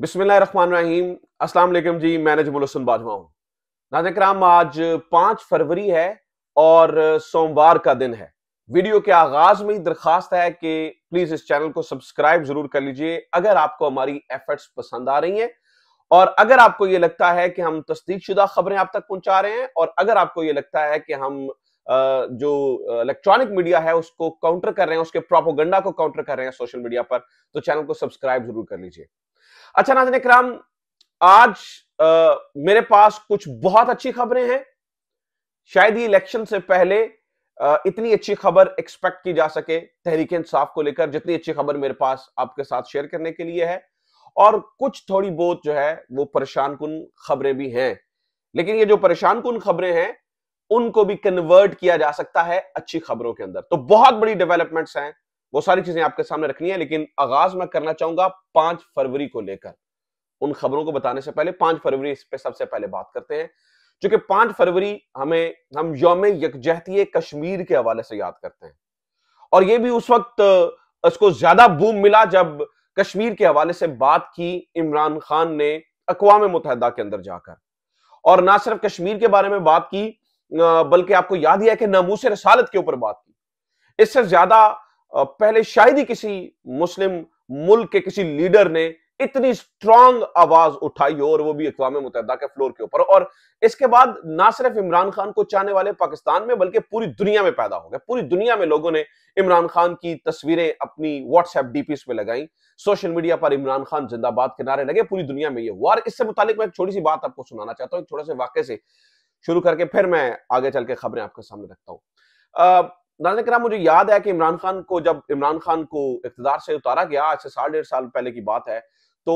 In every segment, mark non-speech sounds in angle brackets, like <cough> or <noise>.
बिस्मिल्लाहिर्रहमानिर्रहीम अस्सलाम वालेकुम जी मैं हसन बाजवा हूँ नाजिक राम आज पाँच फरवरी है और सोमवार का दिन है वीडियो के आगाज में ही दरखास्त है कि प्लीज इस चैनल को सब्सक्राइब जरूर कर लीजिए अगर आपको हमारी एफर्ट्स पसंद आ रही हैं और अगर आपको ये लगता है कि हम तस्दीक शुदा खबरें आप तक पहुंचा रहे हैं और अगर आपको ये लगता है कि हम जो इलेक्ट्रॉनिक मीडिया है उसको काउंटर कर रहे हैं उसके प्रोपोगंडा को काउंटर कर रहे हैं सोशल मीडिया पर तो चैनल को सब्सक्राइब जरूर कर लीजिए अच्छा नाजन कराम आज आ, मेरे पास कुछ बहुत अच्छी खबरें हैं शायद ही इलेक्शन से पहले आ, इतनी अच्छी खबर एक्सपेक्ट की जा सके तहरीक इंसाफ को लेकर जितनी अच्छी खबर मेरे पास आपके साथ शेयर करने के लिए है और कुछ थोड़ी बहुत जो है वो परेशान कुन खबरें भी हैं लेकिन ये जो परेशान कुन खबरें हैं उनको भी कन्वर्ट किया जा सकता है अच्छी खबरों के अंदर तो बहुत बड़ी डेवलपमेंट्स हैं वो सारी चीजें आपके सामने रखनी है लेकिन आगाज मैं करना चाहूंगा पांच फरवरी को लेकर उन खबरों को बताने से पहले पांच फरवरी इस पर सबसे पहले बात करते हैं चूंकि पांच फरवरी हमें हम योम यकजहती कश्मीर के हवाले से याद करते हैं और ये भी उस वक्त इसको ज्यादा बूम मिला जब कश्मीर के हवाले से बात की इमरान खान ने अकवा मुतहदा के अंदर जाकर और ना सिर्फ कश्मीर के बारे में बात की बल्कि आपको याद ही है कि नामूस रसालत के ऊपर बात की इससे ज्यादा पहले शायद ही किसी मुस्लिम मुल्क के किसी लीडर ने इतनी स्ट्रांग आवाज उठाई हो और वो भी अकवा मुतहदा के फ्लोर के ऊपर और इसके बाद ना सिर्फ इमरान खान को चाहने वाले पाकिस्तान में बल्कि पूरी दुनिया में पैदा हो गए पूरी दुनिया में लोगों ने इमरान खान की तस्वीरें अपनी व्हाट्सएप डीपीस पे लगाई सोशल मीडिया पर इमरान खान जिंदाबाद के नारे लगे पूरी दुनिया में ये हुआ और इससे मुतालिक मैं एक छोटी सी बात आपको सुनाना चाहता हूँ एक छोटे से वाक्य से शुरू करके फिर मैं आगे चल के खबरें आपके सामने रखता हूँ नाजन कराम मुझे याद है कि इमरान खान को जब इमरान खान को इकतदार से उतारा गया आज से साढ़े डेढ़ साल पहले की बात है तो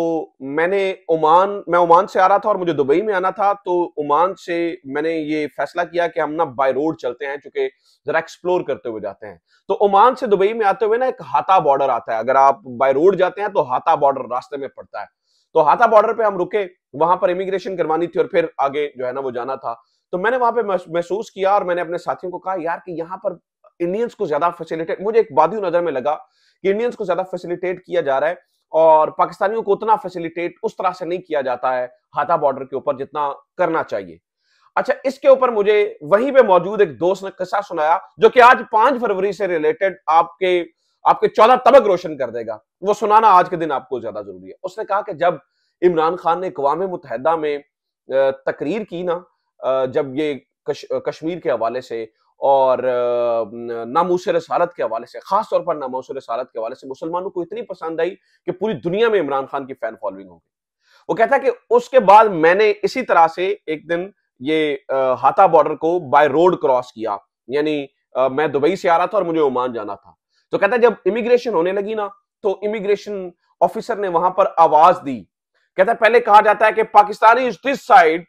मैंने ओमान मैं ओमान से आ रहा था और मुझे दुबई में आना था तो ओमान से मैंने ये फैसला किया कि हम ना बाय रोड चलते हैं चूंकि जरा एक्सप्लोर करते हुए जाते हैं तो ओमान से दुबई में आते हुए ना एक हाथा बॉर्डर आता है अगर आप बाय रोड जाते हैं तो हाथा बॉर्डर रास्ते में पड़ता है तो हाथा बॉर्डर पे हम रुके वहां पर इमिग्रेशन करवानी थी और फिर आगे जो है ना वो जाना था तो मैंने वहां पे महसूस किया और मैंने अपने साथियों को कहा यार कि यहाँ पर इंडियंस को ज्यादा फैसिलिटेट मुझे एक बाधी नजर में लगा कि इंडियंस को ज्यादा फैसिलिटेट किया जा रहा है और पाकिस्तानियों को उतना फैसिलिटेट उस तरह से नहीं किया जाता है हाथा बॉर्डर के ऊपर जितना करना चाहिए अच्छा इसके ऊपर मुझे वहीं पे मौजूद एक दोस्त ने कसा सुनाया जो कि आज पांच फरवरी से रिलेटेड आपके आपके चौदह तबक रोशन कर देगा वो सुनाना आज के दिन आपको ज्यादा जरूरी है उसने कहा कि जब इमरान खान ने अकवा मुतहदा में तकरीर की ना जब ये कश, कश्मीर के हवाले से और नामूस रसालत के हवाले से खास तौर पर नामूस रसालत के हवाले से मुसलमानों को इतनी पसंद आई कि पूरी दुनिया में इमरान खान की फैन फॉलोइंग हो गई वो कहता कि उसके बाद मैंने इसी तरह से एक दिन ये हाथा बॉर्डर को बाय रोड क्रॉस किया यानी मैं दुबई से आ रहा था और मुझे ओमान जाना था तो कहता जब इमिग्रेशन होने लगी ना तो इमिग्रेशन ऑफिसर ने वहां पर आवाज दी कहता पहले कहा जाता है कि पाकिस्तानी दिस साइड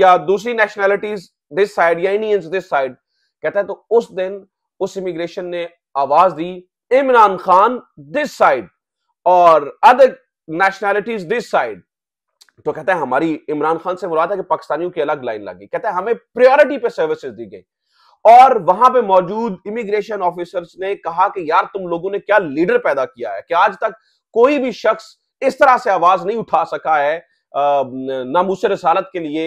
या दूसरी नेशनैलिटीज दिस साइड या इंडियंस दिस साइड कहता है तो उस दिन उस इमिग्रेशन ने आवाज दी इमरान खान दिस साइड और अदर नेशनैलिटीज दिस साइड तो कहता है हमारी इमरान खान से मुराद है कि पाकिस्तानियों की अलग लाइन लगी कहता है हमें प्रायोरिटी पे सर्विसेज दी गई और वहां पे मौजूद इमिग्रेशन ऑफिसर्स ने कहा कि यार तुम लोगों ने क्या लीडर पैदा किया है कि आज तक कोई भी शख्स इस तरह से आवाज नहीं उठा सका है नामूस रसालत के लिए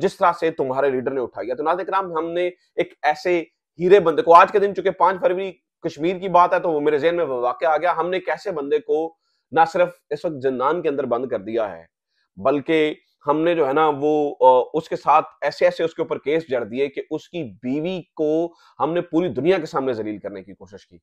जिस तरह से तुम्हारे लीडर ने उठाई तो नाजिक राम हमने एक ऐसे हीरे बंदे को आज के दिन चूंकि पांच फरवरी कश्मीर की बात है तो वो मेरे जहन में वाक्य आ गया हमने कैसे बंदे को ना सिर्फ इस वक्त जन्नान के अंदर बंद कर दिया है बल्कि हमने जो है ना वो उसके साथ ऐसे ऐसे उसके ऊपर केस जड़ दिए कि उसकी बीवी को हमने पूरी दुनिया के सामने जलील करने की कोशिश की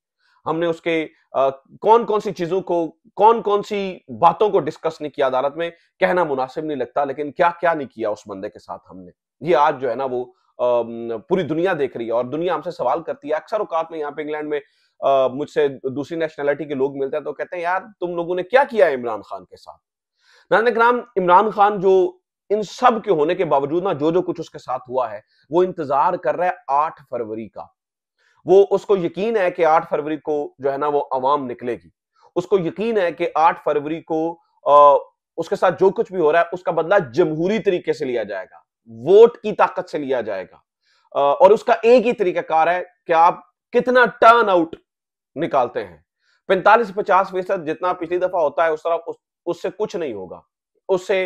हमने उसके आ, कौन कौन सी चीजों को कौन कौन सी बातों को डिस्कस नहीं किया अदालत में कहना मुनासिब नहीं लगता लेकिन क्या क्या नहीं किया उस बंदे के साथ हमने ये आज जो है ना वो आ, पूरी दुनिया देख रही है और दुनिया हमसे सवाल करती है अक्सर औकात में यहाँ पे इंग्लैंड में मुझसे दूसरी नेशनैलिटी के लोग मिलते हैं तो कहते हैं यार तुम लोगों ने क्या किया है इमरान खान के साथ नाम इमरान खान जो इन सब के होने के बावजूद ना जो जो कुछ उसके साथ हुआ है वो इंतजार कर रहा है आठ फरवरी का वो उसको यकीन है कि आठ फरवरी को जो है ना वो आवाम निकलेगी उसको यकीन है कि आठ फरवरी को आ, उसके साथ जो कुछ भी हो रहा है उसका बदला जमहूरी तरीके से लिया जाएगा वोट की ताकत से लिया जाएगा आ, और उसका एक ही तरीकाकार है कि आप कितना टर्न आउट निकालते हैं पैंतालीस पचास फीसद जितना पिछली दफा होता है उस तरह उस उससे कुछ नहीं होगा उससे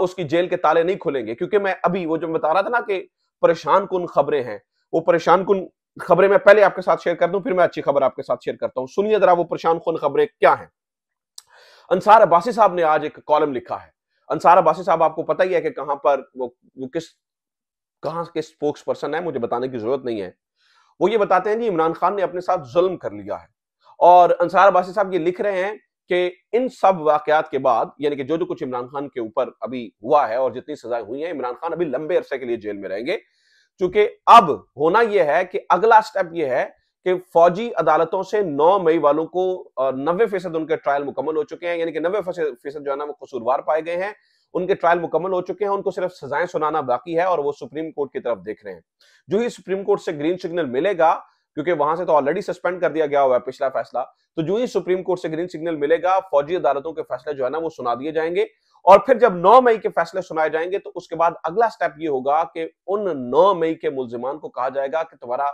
उसकी जेल के ताले नहीं खुलेंगे क्योंकि मैं अभी वो जो बता रहा था ना कि परेशान कुन खबरें हैं वो परेशान कुन खबरें मैं पहले आपके साथ शेयर कर दूं फिर मैं अच्छी खबर आपके साथ शेयर करता हूं सुनिए जरा वो परेशान कुन खबरें क्या हैं अंसार अब्बासी साहब ने आज एक कॉलम लिखा है अंसार अब्बासी साहब आपको पता ही है कि कहां पर वो, वो किस कहां के स्पोक्स पर्सन है मुझे बताने की जरूरत नहीं है वो ये बताते हैं कि इमरान खान ने अपने साथ जुल्म कर लिया है और अंसार अब्बासी साहब ये लिख रहे हैं कि इन सब वाकयात के बाद यानी कि जो जो कुछ इमरान खान के ऊपर अभी हुआ है और जितनी सजाएं हुई हैं इमरान खान अभी लंबे अरसे के लिए जेल में रहेंगे चूंकि अब होना यह है कि अगला स्टेप यह है कि फौजी अदालतों से 9 मई वालों को नब्बे फीसद उनके ट्रायल मुकम्मल हो चुके हैं यानी कि नब्बे फीसद जो है ना वो कसूरवार पाए गए हैं उनके ट्रायल मुकम्मल हो चुके हैं उनको सिर्फ सजाएं सुनाना बाकी है और वो सुप्रीम कोर्ट की तरफ देख रहे हैं जो ही सुप्रीम कोर्ट से ग्रीन सिग्नल मिलेगा क्योंकि वहां से तो ऑलरेडी सस्पेंड कर दिया गया हुआ है पिछला फैसला तो जो ही सुप्रीम कोर्ट से ग्रीन सिग्नल मिलेगा फौजी अदालतों के फैसले जो है ना वो सुना दिए जाएंगे और फिर जब 9 मई के फैसले सुनाए जाएंगे तो उसके बाद अगला स्टेप ये होगा कि उन 9 मई के मुलजिमान को कहा जाएगा कि तुम्हारा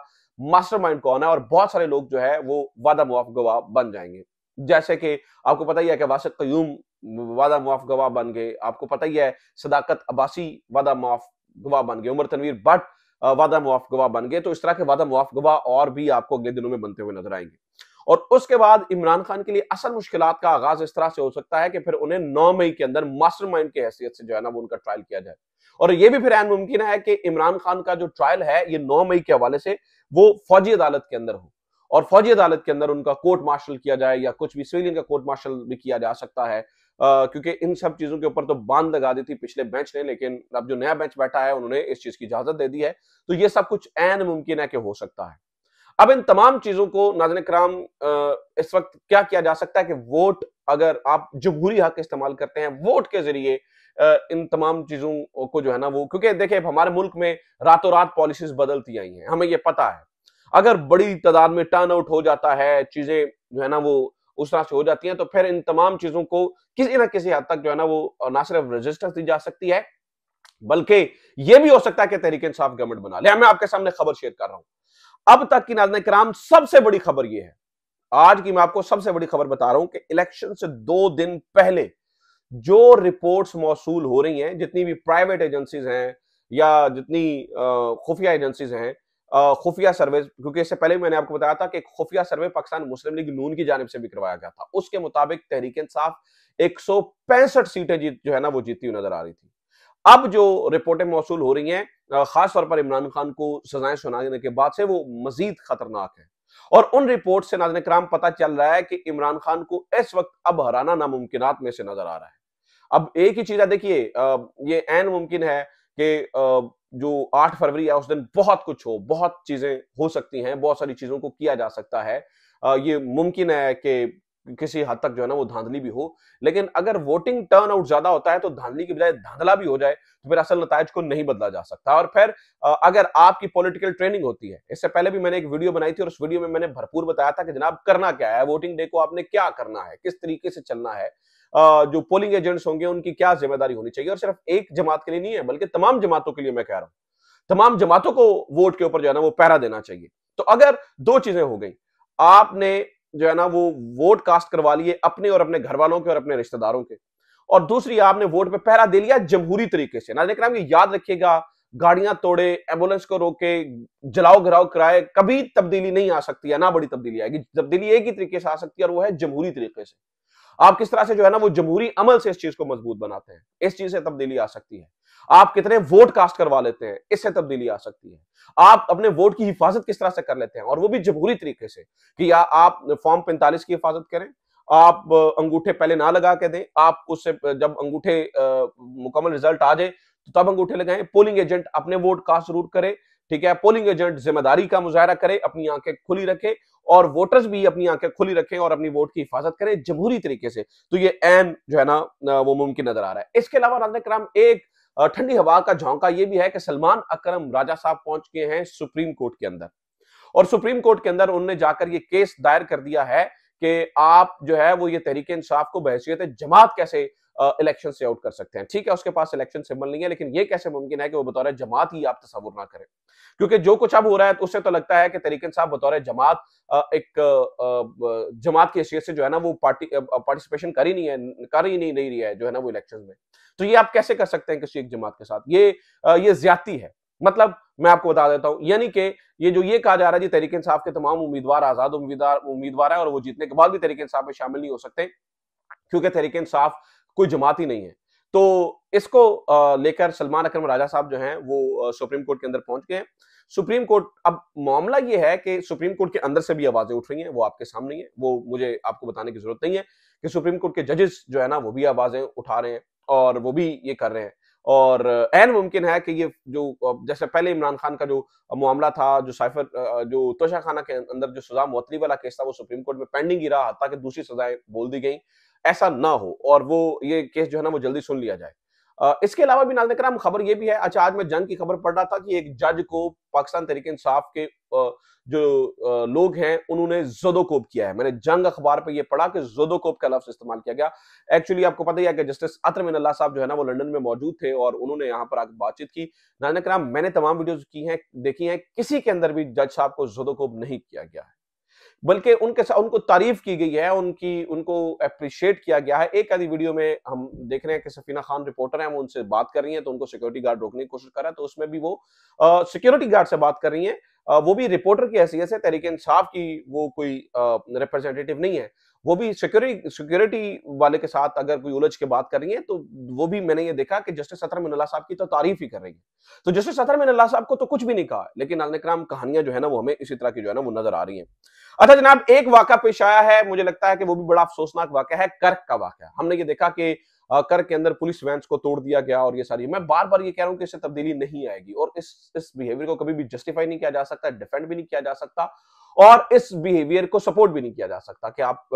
मास्टरमाइंड कौन है और बहुत सारे लोग जो है वो वादा मुआफ गवाह बन जाएंगे जैसे कि आपको पता ही है कि वासिक क्यूम वादा मुआफ गवाह बन गए आपको पता ही है सदाकत अब्बासी वादा मुआफ गवाह बन गए उमर तनवीर बट वादा मुआफ गवाह बन गए तो इस तरह के वादा मुआफ गवाह और भी आपको अगले दिनों में बनते हुए नजर आएंगे और उसके बाद इमरान खान के लिए असल मुश्किल का आगाज इस तरह से हो सकता है कि फिर उन्हें नौ मई के अंदर मास्टर माइंड की हैसियत से जो है ना वो उनका ट्रायल किया जाए और ये भी फिर एन मुमकिन है कि इमरान खान का जो ट्रायल है ये नौ मई के हवाले से वो फौजी अदालत के अंदर हो और फौजी अदालत के अंदर उनका कोर्ट मार्शल किया जाए या कुछ भी सिविलियन का कोर्ट मार्शल भी किया जा सकता है क्योंकि इन सब चीज़ों के ऊपर तो बांध लगा दी थी पिछले बेंच ने लेकिन अब जो नया बेंच बैठा है उन्होंने इस चीज़ की इजाज़त दे दी है तो ये सब कुछ एन मुमकिन है कि हो सकता है अब इन तमाम चीज़ों को नाजन कराम इस वक्त क्या किया जा सकता है कि वोट अगर आप जमहूरी हक इस्तेमाल करते हैं वोट के जरिए इन तमाम चीज़ों को जो है ना वो क्योंकि देखिए हमारे मुल्क में रातों रात पॉलिसीज बदलती आई हैं हमें ये पता है अगर बड़ी तादाद में टर्न आउट हो जाता है चीज़ें जो है ना वो उस तरह से हो जाती है तो फिर इन तमाम चीज़ों को किसी ना किसी हद तक जो है ना वो ना सिर्फ रजिस्टर दी जा सकती है बल्कि यह भी हो सकता है कि तहरीक इंसाफ गवर्नमेंट बना ले हाँ, मैं आपके सामने खबर शेयर कर रहा हूं अब तक की नाजन कराम सबसे बड़ी खबर यह है आज की मैं आपको सबसे बड़ी खबर बता रहा हूं कि इलेक्शन से दो दिन पहले जो रिपोर्ट्स मौसू हो रही हैं जितनी भी प्राइवेट एजेंसीज हैं या जितनी खुफिया एजेंसीज हैं खुफिया सर्वे क्योंकि इससे पहले मैंने आपको बताया था कि खुफिया सर्वे पाकिस्तान मुस्लिम लीग नून की जानब से भी करवाया गया था उसके मुताबिक तहरीक इंसाफ एक सीटें जीत जो है ना वो जीती हुई नजर आ रही थी अब जो रिपोर्टें मौसू हो रही हैं खासतौर पर इमरान खान को सजाएं सुनाने के बाद से वो मजीद खतरनाक है और उन रिपोर्ट से नाजन कराम पता चल रहा है कि इमरान खान को इस वक्त अब हराना नामुमकिन में से नजर आ रहा है अब एक ही चीज है देखिए ये एन मुमकिन है कि जो 8 फरवरी है उस दिन बहुत कुछ हो बहुत चीज़ें हो सकती हैं बहुत सारी चीज़ों को किया जा सकता है ये मुमकिन है कि किसी हद तक जो है ना वो धांधली भी हो लेकिन अगर वोटिंग टर्न आउट ज्यादा होता है तो धांधली की बजाय धांधला भी हो जाए तो फिर असल नतज को नहीं बदला जा सकता और फिर अगर आपकी पॉलिटिकल ट्रेनिंग होती है इससे पहले भी मैंने एक वीडियो बनाई थी और उस वीडियो में मैंने भरपूर बताया था कि जनाब करना क्या है वोटिंग डे को आपने क्या करना है किस तरीके से चलना है जो पोलिंग एजेंट्स होंगे उनकी क्या जिम्मेदारी होनी चाहिए और सिर्फ एक जमात के लिए नहीं है बल्कि तमाम जमातों के लिए मैं कह रहा हूं तमाम जमातों को वोट के ऊपर जो है ना वो पैरा देना चाहिए तो अगर दो चीजें हो गई आपने जो है ना वो वोट कास्ट करवा लिए अपने और अपने घर वालों के और अपने रिश्तेदारों के और दूसरी आपने वोट पे पहरा दे लिया जमहूरी तरीके से नाजन कराम याद रखिएगा गाड़ियां तोड़े एम्बुलेंस को रोके जलाओ घराव कराए कभी तब्दीली नहीं आ सकती है ना बड़ी तब्दीली आएगी तब्दीली एक ही तरीके से आ सकती है और वो है जमहूरी तरीके से आप किस तरह से जो है ना वो जमहूरी अमल से इस चीज को मजबूत बनाते हैं इस चीज से तब्दीली आ सकती है आप कितने वोट कास्ट करवा लेते हैं इससे तब्दीली आ सकती है आप अपने वोट की हिफाजत किस तरह से कर लेते हैं और वो भी जमहूरी तरीके से कि या आप फॉर्म पैंतालीस की हिफाजत करें आप अंगूठे पहले ना लगा के दें आप उससे जब अंगूठे मुकम्मल रिजल्ट आ जाए तो तब अंगूठे लगाएं पोलिंग एजेंट अपने वोट कास्ट जरूर करे ठीक है पोलिंग एजेंट जिम्मेदारी का मुजाहरा करे अपनी आंखें खुली रखे और वोटर्स भी अपनी आंखें खुली रखें और अपनी वोट की हिफाजत करें जमहूरी तरीके से तो ये एन जो है ना वो मुमकिन नजर आ रहा है इसके अलावा नाजन कराम एक ठंडी हवा का झोंका ये भी है कि सलमान अकरम राजा साहब पहुंच गए हैं सुप्रीम कोर्ट के अंदर और सुप्रीम कोर्ट के अंदर उन्होंने जाकर ये केस दायर कर दिया है कि आप जो है वो ये तहरीक इंसाफ को बहसीत जमात कैसे इलेक्शन से आउट कर सकते हैं ठीक है उसके पास इलेक्शन सिंबल नहीं है लेकिन ये कैसे मुमकिन है कि वो बतौर जमात ही आप तस्वुर ना करें क्योंकि जो कुछ अब हो रहा है उसे तो लगता है कि तरीकन साहब बतौर जमात एक जमात की हैसियत से जो है ना वो पार्टी पार्टिसिपेशन कर ही नहीं है कर ही नहीं रही है जो है ना वो इलेक्शन में तो ये आप कैसे कर सकते हैं किसी एक जमात के साथ ये ये ज्यादती है मतलब मैं आपको बता देता हूं यानी कि ये जो ये कहा जा रहा है जी तरीके साहब के तमाम उम्मीदवार आजाद उम्मीदवार उम्मीदवार हैं और वो जीतने के बाद भी तरीके साहब में शामिल नहीं हो सकते क्योंकि तरीके इंसाफ कोई जमात ही नहीं है तो इसको लेकर सलमान अक्रम राजा साहब जो हैं वो सुप्रीम कोर्ट के अंदर पहुंच गए सुप्रीम कोर्ट अब मामला ये है कि सुप्रीम कोर्ट के अंदर से भी आवाजें उठ रही हैं वो आपके सामने है वो मुझे आपको बताने की जरूरत नहीं है कि सुप्रीम कोर्ट के जजेस जो है ना वो भी आवाजें उठा रहे हैं और वो भी ये कर रहे हैं और एन मुमकिन है कि ये जो जैसे पहले इमरान खान का जो मामला था जो साइफर जो तोशा खाना के अंदर जो सजा मोतली वाला केस था वो सुप्रीम कोर्ट में पेंडिंग ही रहा था कि दूसरी सजाएं बोल दी गई ऐसा ना हो और वो ये केस जो है ना वो जल्दी सुन लिया जाए इसके अलावा भी नाजन कराम खबर ये भी है अच्छा आज मैं जंग की खबर पढ़ रहा था कि एक जज को पाकिस्तान तरीके इंसाफ के जो लोग हैं उन्होंने जोदोकोप किया है मैंने जंग अखबार पे ये पढ़ा कि जोदोकोप का लफ्ज इस्तेमाल किया गया एक्चुअली आपको पता ही है कि जस्टिस अतरमिन अल्लाह साहब जो है ना वो लंदन में मौजूद थे और उन्होंने यहाँ पर आकर बातचीत की नाजन कराम मैंने तमाम वीडियोज की हैं देखी हैं किसी के अंदर भी जज साहब को जोदोकोप नहीं किया गया है बल्कि उनके साथ उनको तारीफ की गई है उनकी उनको अप्रिशिएट किया गया है एक आधी वीडियो में हम देख रहे हैं कि सफीना खान रिपोर्टर हैं वो उनसे बात कर रही हैं तो उनको सिक्योरिटी गार्ड रोकने की कोशिश कर रहा है तो उसमें भी वो सिक्योरिटी गार्ड से बात कर रही हैं वो भी रिपोर्टर की हैसियत से तहरीक इंसाफ की वो कोई रिप्रेजेंटेटिव नहीं है वो भी सिक्योरिटी सिक्योरिटी वाले के साथ अगर कोई उलझ के बात कर रही है तो वो भी मैंने ये देखा कि जस्टिस सतर मिनल्ला साहब की तो तारीफ ही कर रही है तो जस्टिस सतर मिनल्ला साहब को तो कुछ भी नहीं कहा लेकिन नाजन कराम कहानियां जो है ना वो हमें इसी तरह की जो है ना वो नजर आ रही है अच्छा जनाब एक वाक पेश आया है मुझे लगता है कि वो भी बड़ा अफसोसनाक वाक्य है कर्क का वाक्य हमने ये देखा कि कर के अंदर पुलिस वैंस को तोड़ दिया गया और ये सारी मैं बार बार ये कह रहा हूँ कि इससे तब्दीली नहीं आएगी और इस इस बिहेवियर को कभी भी जस्टिफाई नहीं किया जा सकता डिफेंड भी नहीं किया जा सकता और इस बिहेवियर को सपोर्ट भी नहीं किया जा सकता कि आप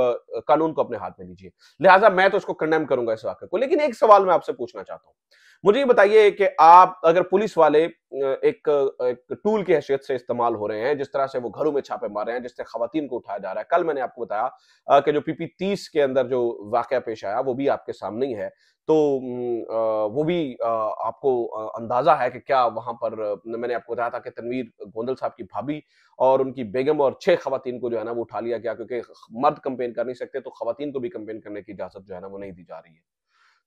कानून को अपने हाथ में लीजिए लिहाजा मैं तो इसको कंडेम करूंगा इस वाक्य को लेकिन एक सवाल मैं आपसे पूछना चाहता हूँ मुझे ये बताइए कि आप अगर पुलिस वाले एक, एक टूल की हैसियत से इस्तेमाल हो रहे हैं जिस तरह से वो घरों में छापे मार रहे हैं जिससे खातन को उठाया जा रहा है कल मैंने आपको बताया कि जो पीपी तीस के अंदर जो वाक़ पेश आया वो भी आपके सामने ही है तो वो भी आपको अंदाज़ा है कि क्या वहां पर मैंने आपको बताया था कि तनवीर गोंदल साहब की भाभी और उनकी बेगम और छह खातन को जो है ना वो उठा लिया गया क्योंकि मर्द कंपेन कर नहीं सकते तो खातन को भी कंपेन करने की इजाज़त जो है ना वो नहीं दी जा रही है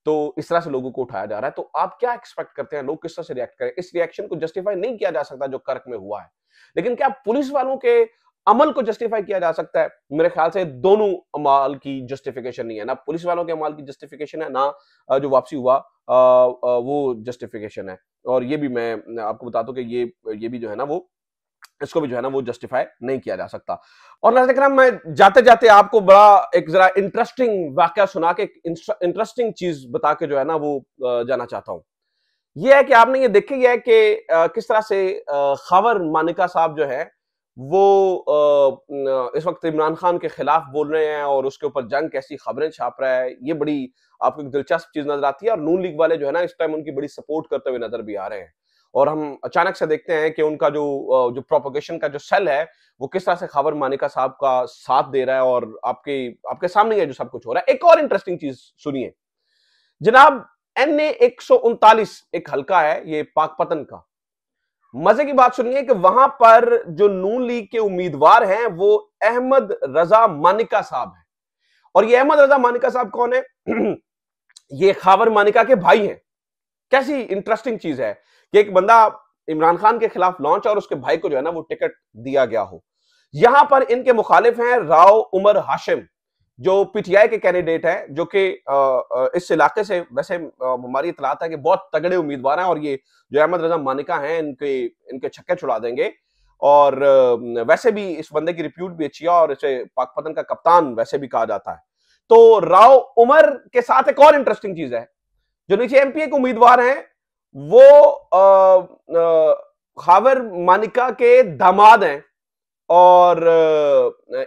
तो इस तरह से लोगों को उठाया जा रहा है तो आप क्या एक्सपेक्ट करते हैं लोग किस तरह से रिएक्ट करें इस रिएक्शन को जस्टिफाई नहीं किया जा सकता जो कर्क में हुआ है लेकिन क्या पुलिस वालों के अमल को जस्टिफाई किया जा सकता है मेरे ख्याल से दोनों अमाल की जस्टिफिकेशन नहीं है ना पुलिस वालों के अमाल की जस्टिफिकेशन है ना जो वापसी हुआ वो जस्टिफिकेशन है और ये भी मैं आपको बता दूं कि ये ये भी जो है ना वो इसको भी जो है ना वो जस्टिफाई नहीं किया जा सकता और नाजन कराम मैं जाते जाते आपको बड़ा एक जरा इंटरेस्टिंग वाक्य सुना के इंटरेस्टिंग चीज बता के जो है ना वो जाना चाहता हूँ ये है कि आपने ये देखी है कि किस तरह से खबर मानिका साहब जो है वो इस वक्त इमरान खान के खिलाफ बोल रहे हैं और उसके ऊपर जंग कैसी खबरें छाप रहा है ये बड़ी आपको एक दिलचस्प चीज नजर आती है और नून लीग वाले जो है ना इस टाइम उनकी बड़ी सपोर्ट करते हुए नजर भी आ रहे हैं और हम अचानक से देखते हैं कि उनका जो जो प्रोपोगेशन का जो सेल है वो किस तरह से खबर मानिका साहब का साथ दे रहा है और आपके आपके सामने है जो सब कुछ हो रहा है एक और इंटरेस्टिंग चीज सुनिए जनाब एन ए एक एक हल्का है ये पाकपतन का मजे की बात सुनिए कि वहां पर जो नून लीग के उम्मीदवार हैं वो अहमद रजा मानिका साहब है और ये अहमद रजा मानिका साहब कौन है <clears throat> ये खावर मानिका के भाई हैं कैसी इंटरेस्टिंग चीज है कि एक बंदा इमरान खान के खिलाफ लॉन्च और उसके भाई को जो है ना वो टिकट दिया गया हो यहां पर इनके मुखालिफ हैं राव उमर हाशिम जो पीटीआई के कैंडिडेट हैं जो कि इस इलाके से वैसे हमारी इतलात है कि बहुत तगड़े उम्मीदवार हैं और ये जो अहमद रजा मानिका हैं इनके इनके छक्के छुड़ा देंगे और वैसे भी इस बंदे की रिप्यूट भी अच्छी है और इसे पाक पतन का कप्तान वैसे भी कहा जाता है तो राव उमर के साथ एक और इंटरेस्टिंग चीज है जो नीचे एमपीए के उम्मीदवार हैं वो खावर मानिका के दामाद हैं और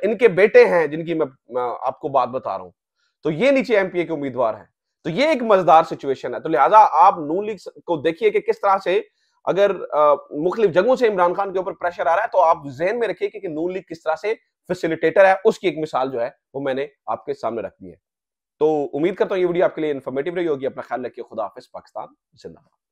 इनके बेटे हैं जिनकी मैं आपको बात बता रहा हूं तो ये नीचे एमपीए के उम्मीदवार हैं तो ये एक मजेदार सिचुएशन है तो लिहाजा आप नू लीग को देखिए कि किस तरह से अगर मुख्तलिफ जगहों से इमरान खान के ऊपर प्रेशर आ रहा है तो आप जहन में रखिए कि, कि नू लीग किस तरह से फैसिलिटेटर है उसकी एक मिसाल जो है वो मैंने आपके सामने रख दी है तो उम्मीद करता हूँ ये वीडियो आपके लिए इन्फॉर्मेटिव रही होगी अपना ख्याल रखिए खुदा हाफिज पाकिस्तान जिंदाबाद